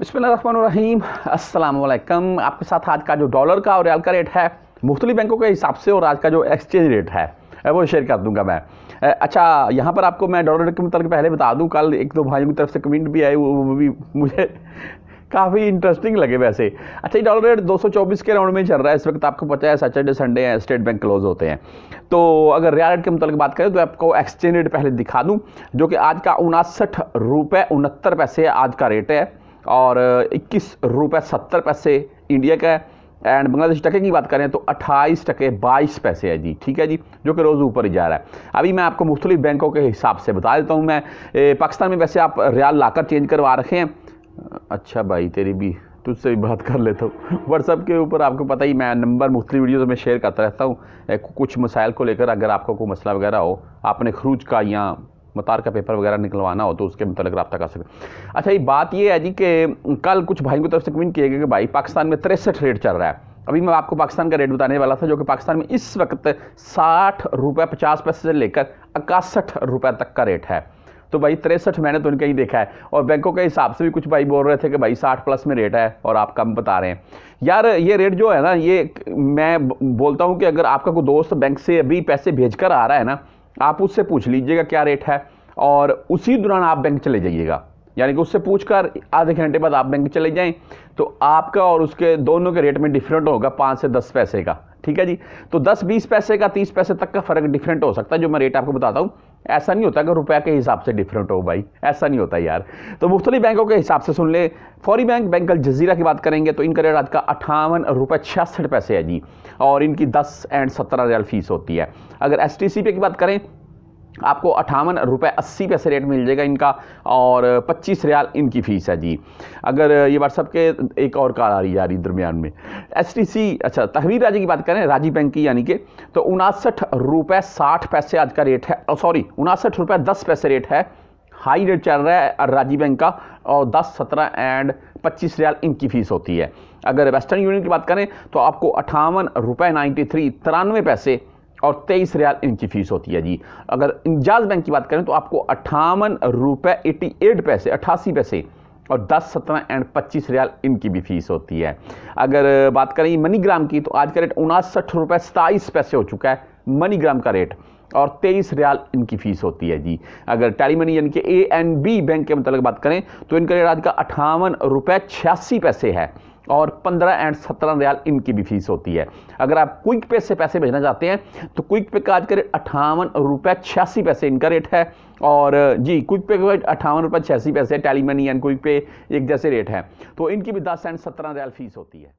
बिस्मिल्लाम अस्सलाम आपके साथ आज का जो डॉलर का और रियाल का रेट है मुख्तलि बैंकों के हिसाब से और आज का जो एक्सचेंज रेट है वो शेयर कर दूंगा मैं अच्छा यहाँ पर आपको मैं डॉलर के मुतल पहले बता दूँ कल एक दो भाइयों की तरफ से कमेंट भी आई वो भी मुझे काफ़ी इंटरेस्टिंग लगे वैसे अच्छा ये डॉलर रेट 224 के राउंड में चल रहा है इस वक्त आपको पता है सैटरडे संडे है स्टेट बैंक क्लोज होते हैं तो अगर रियाल रेट के मतलब बात करें तो आपको एक्सचेंज रेट पहले दिखा दूँ जो कि आज का उनासठ रुपये उनहत्तर पैसे आज का रेट है और इक्कीस रुपये सत्तर पैसे इंडिया का है एंड बांग्लादेश टके की बात करें तो अट्ठाईस टके बाईस पैसे है जी ठीक है जी जो कि रोज़ ऊपर ही जा रहा है अभी मैं आपको मुख्तलिफ बैंकों के हिसाब से बता देता हूँ मैं पाकिस्तान में वैसे आप रियाल लाकर चेंज करवा रखे हैं अच्छा भाई तेरी भी तुझसे भी बात कर लेता हूँ व्हाट्सअप के ऊपर आपको पता ही मैं नंबर मुख्तलि वीडियोज़ में शेयर करता रहता हूँ कुछ मसाइल को लेकर अगर आपको कोई मसला वगैरह हो आपने खरूज का या मतार का पेपर वगैरह निकलवाना हो तो उसके मतलब रब्ता कर सकते अच्छा ये बात ये है जी कि कल कुछ भाई की तरफ से कमेंट किए गए कि भाई पाकिस्तान में तिरसठ रेट चल रहा है अभी मैं आपको पाकिस्तान का रेट बताने वाला था जो कि पाकिस्तान में इस वक्त साठ रुपये पचास पैसे से लेकर इकसठ रुपये तक का रेट है तो भाई तिरसठ मैंने तो इनका ही देखा है और बैंकों के हिसाब से भी कुछ भाई बोल रहे थे कि भाई साठ प्लस में रेट है और आप कम बता रहे हैं यार ये रेट जो है ना ये मैं बोलता हूँ कि अगर आपका कोई दोस्त बैंक से अभी पैसे भेज कर आ रहा है ना आप उससे पूछ लीजिएगा क्या रेट है और उसी दौरान आप बैंक चले जाइएगा यानी कि उससे पूछकर आधे घंटे बाद आप बैंक चले जाएं तो आपका और उसके दोनों के रेट में डिफरेंट होगा पाँच से दस पैसे का ठीक है जी तो दस बीस पैसे का तीस पैसे तक का फ़र्क डिफरेंट हो सकता है जो मैं रेट आपको बताता हूँ ऐसा नहीं होता अगर रुपया के हिसाब से डिफरेंट हो भाई ऐसा नहीं होता यार तो मुख्तलि बैंकों के हिसाब से सुन ले फौरी बैंक बैंक अल जजीरा की बात करेंगे तो इनका रेट आज का अठावन रुपये छियासठ पैसे है जी और इनकी दस एंड सत्रह रियाल फीस होती है अगर एस टी सी पे की बात करें आपको अठावन रुपये अस्सी पैसे रेट मिल जाएगा इनका और पच्चीस रियाल इनकी फ़ीस है जी अगर ये व्हाट्सअप के एक और कार आ रही है यार दरमियान में एस अच्छा तहवीर राजे की बात करें राजी बैंक की यानी कि तो उनासठ रुपये साठ पैसे आज का रेट है सॉरी उनासठ रुपये दस पैसे रेट है हाई रेट चल रहा है राजी बैंक का और दस सत्रह एंड पच्चीस रियाल इनकी फ़ीस होती है अगर वेस्टर्न यूनियन की बात करें तो आपको अठावन रुपये नाइन्टी थ्री तिरानवे पैसे और तेईस रियाल इनकी फ़ीस होती है जी अगर इंजाज बैंक की बात करें तो आपको अट्ठावन रुपये एटी एट पैसे अट्ठासी पैसे और 10, 17 एंड 25 रियाल इनकी भी फीस होती है अगर बात करें मनीग्राम की तो आज का रेट उनासठ रुपये सताईस पैसे हो चुका है मनीग्राम का रेट और तेईस रियाल इनकी फ़ीस होती है जी अगर टैली मनी यानी कि ए एंड बी बैंक के मतलब बात करें तो इनका रेट आज का अठावन रुपये छियासी पैसे है और 15 एंड 17 रियाल इनकी भी फीस होती है अगर आप क्विक पे से पैसे भेजना चाहते हैं तो क्विक पे का आज का रेट रुपये छियासी पैसे इनका रेट है और जी क्विक पे का अठावन रुपये छियासी पैसे टेली मनी एंड क्विक पे एक जैसे रेट है तो इनकी भी दस एंड सत्रह रियाल फीस होती है